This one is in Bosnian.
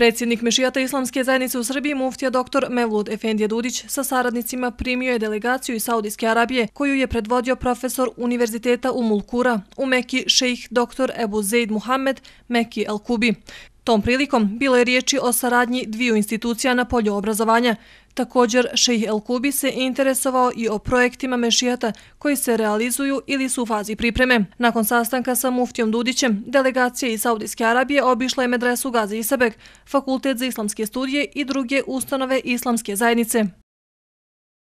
Predsjednik Mešijata Islamske zajednice u Srbiji, muftija dr. Mevlud Efendija Dudić, sa saradnicima primio je delegaciju iz Saudijske Arabije, koju je predvodio profesor Univerziteta u Mulkura, u Meki šejih dr. Ebu Zeid Muhammed, Meki Al-Kubi. Tom prilikom bilo je riječi o saradnji dviju institucija na polju obrazovanja. Također, Šejih El Kubi se interesovao i o projektima mešijata koji se realizuju ili su u fazi pripreme. Nakon sastanka sa Muftijom Dudićem, delegacija iz Saudijske Arabije obišla je medresu Gazi Isabek, Fakultet za islamske studije i druge ustanove islamske zajednice.